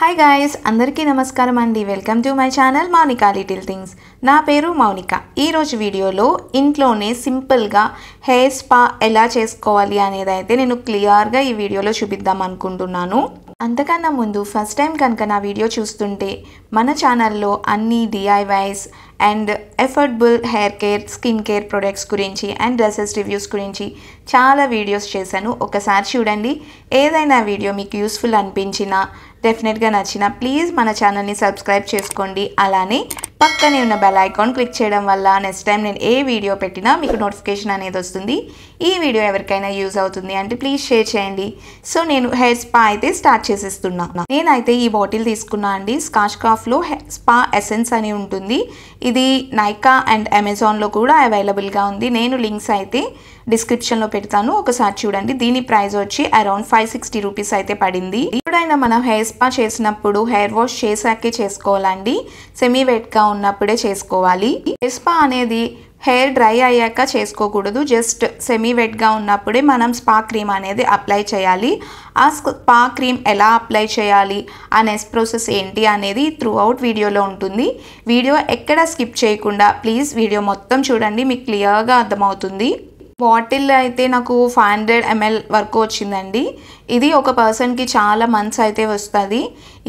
hi guys అందరికీ నమస్కారం అండి welcome to my channel Mounika little things నా పేరు మౌనిక ఈరోజు వీడియోలో ఇంట్లోనే సింపుల్గా హెయిర్ స్పా ఎలా చేసుకోవాలి అనేది అయితే నేను క్లియర్గా ఈ వీడియోలో చూపిద్దాం అనుకుంటున్నాను అంతకన్నా ముందు ఫస్ట్ టైం కనుక నా వీడియో చూస్తుంటే మన ఛానల్లో అన్ని DIYs and affordable hair care skin care products గురించి అండ్ డ్రెస్సెస్ రివ్యూస్ గురించి చాలా వీడియోస్ చేశాను ఒకసారి చూడండి ఏదైనా వీడియో మీకు యూస్ఫుల్ అనిపించినా డెఫినెట్గా నచ్చిన ప్లీజ్ మన ఛానల్ని సబ్స్క్రైబ్ చేసుకోండి అలానే పక్కనే ఉన్న బెల్ ఐకాన్ క్లిక్ చేయడం వల్ల నెక్స్ట్ టైం నేను ఏ వీడియో పెట్టినా మీకు నోటిఫికేషన్ అనేది వస్తుంది ఈ వీడియో ఎవరికైనా యూజ్ అవుతుంది అంటే ప్లీజ్ షేర్ చేయండి సో నేను హెయిర్ స్పా అయితే స్టార్ట్ చేసేస్తున్నా నేనైతే ఈ బాటిల్ తీసుకున్నా అండి స్కాచ్ కాఫ్లో స్పా ఎసెన్స్ అని ఉంటుంది ఇది నైకా అండ్ అమెజాన్లో కూడా అవైలబుల్గా ఉంది నేను లింక్స్ అయితే డిస్క్రిప్షన్లో పెడతాను ఒకసారి చూడండి దీని ప్రైస్ వచ్చి అరౌండ్ ఫైవ్ సిక్స్టీ రూపీస్ అయితే పడింది ఎప్పుడైనా మనం హెయిర్ స్పా చేసినప్పుడు హెయిర్ వాష్ చేశాకే చేసుకోవాలండి సెమీ వెట్గా ఉన్నప్పుడే చేసుకోవాలి స్పా అనేది హెయిర్ డ్రై అయ్యాక చేసుకోకూడదు జస్ట్ సెమీ వెట్గా ఉన్నప్పుడే మనం స్పా క్రీమ్ అనేది అప్లై చేయాలి ఆ స్పా క్రీమ్ ఎలా అప్లై చేయాలి ఆ నెక్స్ట్ ప్రాసెస్ ఏంటి అనేది త్రూ అవుట్ వీడియోలో ఉంటుంది వీడియో ఎక్కడ స్కిప్ చేయకుండా ప్లీజ్ వీడియో మొత్తం చూడండి మీకు క్లియర్గా అర్థమవుతుంది బాటిల్ అయితే నాకు ఫైవ్ హండ్రెడ్ ఎంఎల్ వరకు వచ్చిందండి ఇది ఒక పర్సన్కి చాలా మంత్స్ అయితే వస్తుంది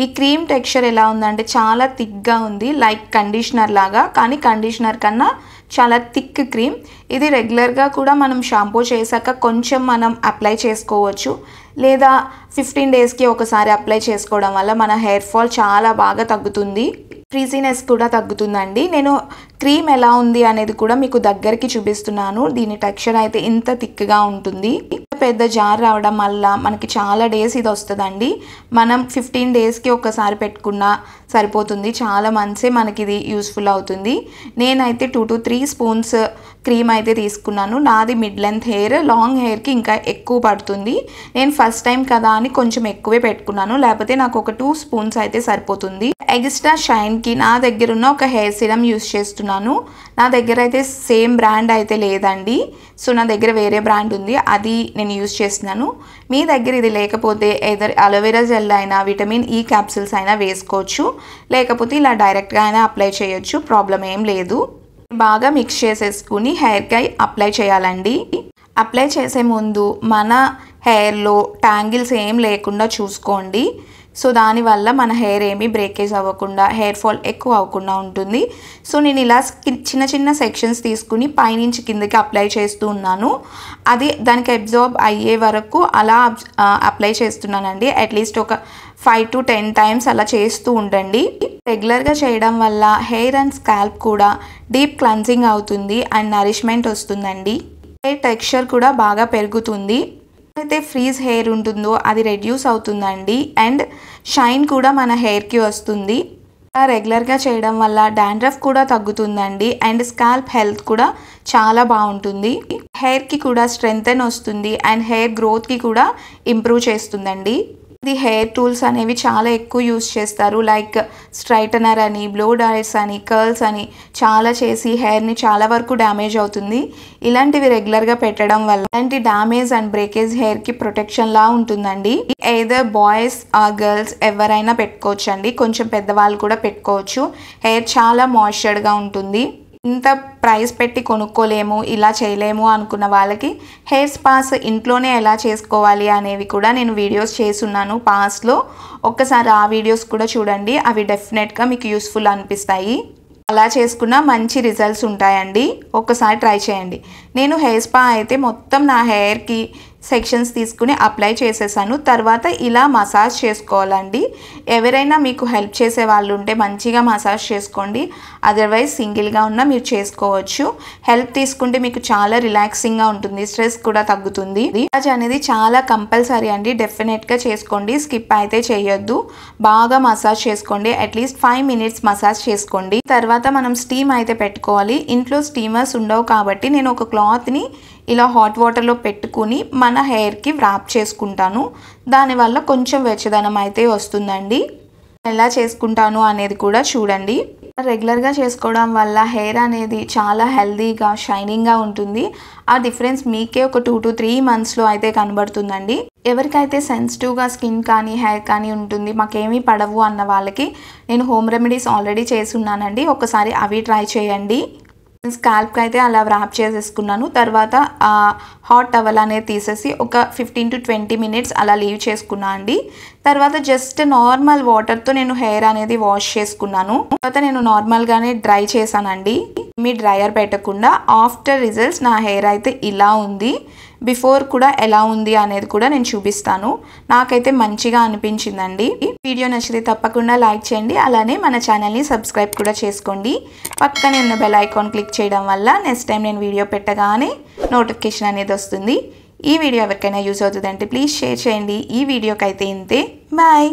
ఈ క్రీమ్ టెక్స్చర్ ఎలా ఉందంటే చాలా థిక్గా ఉంది లైక్ కండిషనర్ లాగా కానీ కండిషనర్ కన్నా చాలా థిక్ క్రీమ్ ఇది రెగ్యులర్గా కూడా మనం షాంపూ చేశాక కొంచెం మనం అప్లై చేసుకోవచ్చు లేదా ఫిఫ్టీన్ డేస్కి ఒకసారి అప్లై చేసుకోవడం వల్ల మన హెయిర్ ఫాల్ చాలా బాగా తగ్గుతుంది ఫ్రీజీనెస్ కూడా తగ్గుతుందండి నేను క్రీమ్ ఎలా ఉంది అనేది కూడా మీకు దగ్గరికి చూపిస్తున్నాను దీని టెక్చర్ అయితే ఇంత థిక్గా ఉంటుంది పెద్ద జార్ రావడం వల్ల మనకి చాలా డేస్ ఇది వస్తుందండి మనం ఫిఫ్టీన్ డేస్కి ఒకసారి పెట్టుకున్నా సరిపోతుంది చాలా మంత్సే మనకి ఇది యూస్ఫుల్ అవుతుంది నేనైతే two to three spoons cream అయితే తీసుకున్నాను నాది మిడ్ లెంత్ హెయిర్ లాంగ్ హెయిర్కి ఇంకా ఎక్కువ పడుతుంది నేను ఫస్ట్ టైం కదా అని కొంచెం ఎక్కువే పెట్టుకున్నాను లేకపోతే నాకు ఒక టూ స్పూన్స్ అయితే సరిపోతుంది ఎగ్స్ట్రా షైన్కి నా దగ్గర ఉన్న ఒక హెయిర్ సిరమ్ యూస్ చేస్తున్నాను నా దగ్గర అయితే సేమ్ బ్రాండ్ అయితే లేదండి సో నా దగ్గర వేరే బ్రాండ్ ఉంది అది నేను యూస్ చేస్తున్నాను మీ దగ్గర ఇది లేకపోతే ఏదర్ అలోవెరా జెల్ అయినా విటమిన్ ఈ క్యాప్సిల్స్ అయినా వేసుకోవచ్చు లేకపోతే ఇలా డైరెక్ట్గా అయినా అప్లై చేయొచ్చు ప్రాబ్లం ఏం లేదు బాగా మిక్స్ చేసేసుకుని హెయిర్కి అప్లై చేయాలండి అప్లై చేసే ముందు మన హెయిర్లో ట్యాంగిల్స్ ఏం లేకుండా చూసుకోండి సో దానివల్ల మన హెయిర్ ఏమీ బ్రేకేజ్ అవ్వకుండా హెయిర్ ఫాల్ ఎక్కువ అవ్వకుండా ఉంటుంది సో నేను ఇలా చిన్న చిన్న సెక్షన్స్ తీసుకుని పైనుంచి కిందకి అప్లై చేస్తూ ఉన్నాను అది దానికి అబ్జార్బ్ అయ్యే వరకు అలా అప్లై చేస్తున్నానండి అట్లీస్ట్ ఒక ఫైవ్ టు టెన్ టైమ్స్ అలా చేస్తూ ఉండండి రెగ్యులర్గా చేయడం వల్ల హెయిర్ అండ్ స్కాల్ప్ కూడా డీప్ క్లన్జింగ్ అవుతుంది అండ్ నరిష్మెంట్ వస్తుందండి హెయిర్ టెక్స్చర్ కూడా బాగా పెరుగుతుంది అయితే ఫ్రీజ్ హెయిర్ ఉంటుందో అది రెడ్యూస్ అవుతుందండి అండ్ షైన్ కూడా మన హెయిర్కి వస్తుంది రెగ్యులర్గా చేయడం వల్ల డాండ్రఫ్ కూడా తగ్గుతుందండి అండ్ స్కాల్ప్ హెల్త్ కూడా చాలా బాగుంటుంది హెయిర్కి కూడా స్ట్రెంగ్తన్ వస్తుంది అండ్ హెయిర్ గ్రోత్కి కూడా ఇంప్రూవ్ చేస్తుందండి ఇది హెయిర్ టూల్స్ అనేవి చాలా ఎక్కువ యూస్ చేస్తారు లైక్ స్ట్రైటనర్ అని బ్లో డ్రైస్ అని కర్ల్స్ అని చాలా చేసి హెయిర్ని చాలా వరకు డ్యామేజ్ అవుతుంది ఇలాంటివి రెగ్యులర్గా పెట్టడం వల్ల ఇలాంటి డ్యామేజ్ అండ్ బ్రేకేజ్ హెయిర్కి ప్రొటెక్షన్లా ఉంటుందండి ఏదో బాయ్స్ ఆర్ గర్ల్స్ ఎవరైనా అండి కొంచెం పెద్దవాళ్ళు కూడా పెట్టుకోవచ్చు హెయిర్ చాలా మాయిశ్చర్డ్గా ఉంటుంది ఇంత ప్రైస్ పెట్టి కొనుక్కోలేము ఇలా చేయలేము అనుకున్న వాళ్ళకి హెయిర్ స్పాస్ ఇంట్లోనే ఎలా చేసుకోవాలి అనేవి కూడా నేను వీడియోస్ చేస్తున్నాను పాస్లో ఒక్కసారి ఆ వీడియోస్ కూడా చూడండి అవి డెఫినెట్గా మీకు యూస్ఫుల్ అనిపిస్తాయి అలా చేసుకున్న మంచి రిజల్ట్స్ ఉంటాయండి ఒక్కసారి ట్రై చేయండి నేను హెయిర్ స్పా అయితే మొత్తం నా హెయిర్కి సెక్షన్స్ తీసుకుని అప్లై చేసేసాను తర్వాత ఇలా మసాజ్ చేసుకోవాలండి ఎవరైనా మీకు హెల్ప్ చేసే వాళ్ళు ఉంటే మంచిగా మసాజ్ చేసుకోండి అదర్వైజ్ సింగిల్గా ఉన్నా మీరు చేసుకోవచ్చు హెల్ప్ తీసుకుంటే మీకు చాలా రిలాక్సింగ్గా ఉంటుంది స్ట్రెస్ కూడా తగ్గుతుంది మసాజ్ అనేది చాలా కంపల్సరీ అండి డెఫినెట్గా చేసుకోండి స్కిప్ అయితే చేయొద్దు బాగా మసాజ్ చేసుకోండి అట్లీస్ట్ ఫైవ్ మినిట్స్ మసాజ్ చేసుకోండి తర్వాత మనం స్టీమ్ అయితే పెట్టుకోవాలి ఇంట్లో స్టీమర్స్ ఉండవు కాబట్టి నేను ఒక క్లాత్ని ఇలా హాట్ వాటర్లో పెట్టుకుని మన హెయిర్కి వ్రాప్ చేసుకుంటాను దానివల్ల కొంచెం వెచ్చదనం అయితే వస్తుందండి ఎలా చేసుకుంటాను అనేది కూడా చూడండి రెగ్యులర్గా చేసుకోవడం వల్ల హెయిర్ అనేది చాలా హెల్దీగా షైనింగ్గా ఉంటుంది ఆ డిఫరెన్స్ మీకే ఒక టూ టు త్రీ మంత్స్లో అయితే కనబడుతుందండి ఎవరికైతే సెన్సిటివ్గా స్కిన్ కానీ హెయిర్ కానీ ఉంటుంది మాకేమీ పడవు అన్న వాళ్ళకి నేను హోమ్ రెమెడీస్ ఆల్రెడీ చేసి ఉన్నానండి ఒకసారి అవి ట్రై చేయండి స్కాల్ప్కి అయితే అలా వ్రాప్ చేసేసుకున్నాను తర్వాత హాట్ టవల్ అనేది తీసేసి ఒక ఫిఫ్టీన్ టు ట్వంటీ మినిట్స్ అలా లీవ్ చేసుకున్నా అండి తర్వాత జస్ట్ నార్మల్ వాటర్తో నేను హెయిర్ అనేది వాష్ చేసుకున్నాను తర్వాత నేను నార్మల్గానే డ్రై చేశానండి మీ డ్రయర్ పెట్టకుండా ఆఫ్టర్ రిజల్ట్స్ నా హెయిర్ అయితే ఇలా ఉంది బిఫోర్ కూడా ఎలా ఉంది అనేది కూడా నేను చూపిస్తాను నాకైతే మంచిగా అనిపించిందండి వీడియో నచ్చితే తప్పకుండా లైక్ చేయండి అలానే మన ఛానల్ని సబ్స్క్రైబ్ కూడా చేసుకోండి పక్కనే ఉన్న బెల్ ఐకాన్ క్లిక్ చేయడం వల్ల నెక్స్ట్ టైం నేను వీడియో పెట్టగానే నోటిఫికేషన్ అనేది వస్తుంది ఈ వీడియో ఎవరికైనా యూజ్ అవుతుందంటే ప్లీజ్ షేర్ చేయండి ఈ వీడియోకి అయితే ఇంతే బాయ్